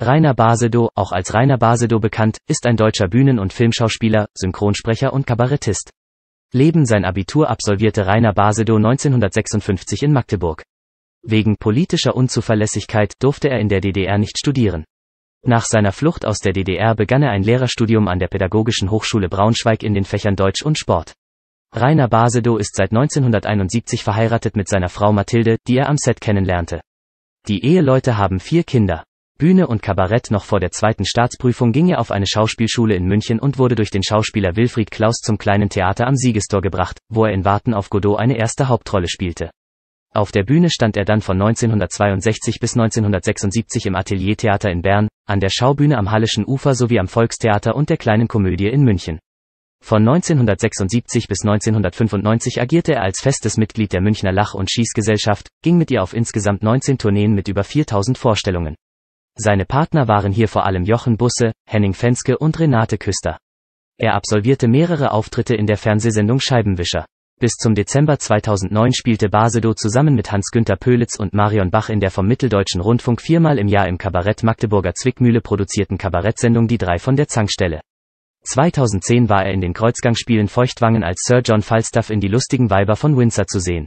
Rainer Basedow, auch als Rainer Basedow bekannt, ist ein deutscher Bühnen- und Filmschauspieler, Synchronsprecher und Kabarettist. Leben sein Abitur absolvierte Rainer Basedow 1956 in Magdeburg. Wegen politischer Unzuverlässigkeit durfte er in der DDR nicht studieren. Nach seiner Flucht aus der DDR begann er ein Lehrerstudium an der Pädagogischen Hochschule Braunschweig in den Fächern Deutsch und Sport. Rainer Basedow ist seit 1971 verheiratet mit seiner Frau Mathilde, die er am Set kennenlernte. Die Eheleute haben vier Kinder. Bühne und Kabarett noch vor der zweiten Staatsprüfung ging er auf eine Schauspielschule in München und wurde durch den Schauspieler Wilfried Klaus zum kleinen Theater am Siegestor gebracht, wo er in Warten auf Godot eine erste Hauptrolle spielte. Auf der Bühne stand er dann von 1962 bis 1976 im Ateliertheater in Bern, an der Schaubühne am Hallischen Ufer sowie am Volkstheater und der kleinen Komödie in München. Von 1976 bis 1995 agierte er als festes Mitglied der Münchner Lach- und Schießgesellschaft, ging mit ihr auf insgesamt 19 Tourneen mit über 4000 Vorstellungen. Seine Partner waren hier vor allem Jochen Busse, Henning Fenske und Renate Küster. Er absolvierte mehrere Auftritte in der Fernsehsendung Scheibenwischer. Bis zum Dezember 2009 spielte Basedow zusammen mit Hans-Günther Pölitz und Marion Bach in der vom Mitteldeutschen Rundfunk viermal im Jahr im Kabarett Magdeburger Zwickmühle produzierten Kabarettsendung Die drei von der Zankstelle. 2010 war er in den Kreuzgangsspielen Feuchtwangen als Sir John Falstaff in Die lustigen Weiber von Windsor zu sehen.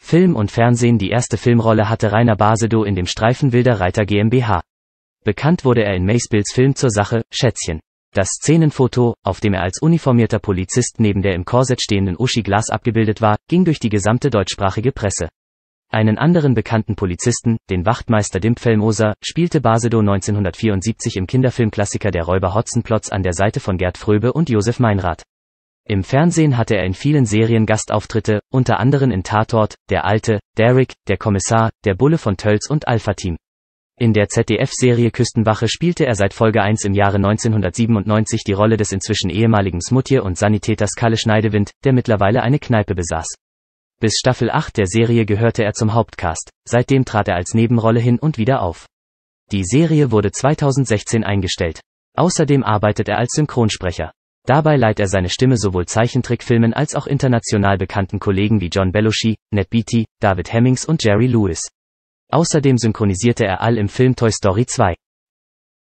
Film und Fernsehen Die erste Filmrolle hatte Rainer Basedow in dem Streifen Wilder Reiter GmbH. Bekannt wurde er in Macebills Film zur Sache, Schätzchen. Das Szenenfoto, auf dem er als uniformierter Polizist neben der im Korsett stehenden Uschi Glas abgebildet war, ging durch die gesamte deutschsprachige Presse. Einen anderen bekannten Polizisten, den Wachtmeister Dimpfelmoser, spielte Basedow 1974 im Kinderfilmklassiker Der Räuber Hotzenplotz an der Seite von Gerd Fröbe und Josef Meinrad. Im Fernsehen hatte er in vielen Serien Gastauftritte, unter anderem in Tatort, Der Alte, Derrick, Der Kommissar, Der Bulle von Tölz und Alpha Team. In der ZDF-Serie Küstenwache spielte er seit Folge 1 im Jahre 1997 die Rolle des inzwischen ehemaligen Smutje und Sanitäters Kalle Schneidewind, der mittlerweile eine Kneipe besaß. Bis Staffel 8 der Serie gehörte er zum Hauptcast, seitdem trat er als Nebenrolle hin und wieder auf. Die Serie wurde 2016 eingestellt. Außerdem arbeitet er als Synchronsprecher. Dabei leiht er seine Stimme sowohl Zeichentrickfilmen als auch international bekannten Kollegen wie John Belushi, Ned Beatty, David Hemmings und Jerry Lewis. Außerdem synchronisierte er all im Film Toy Story 2.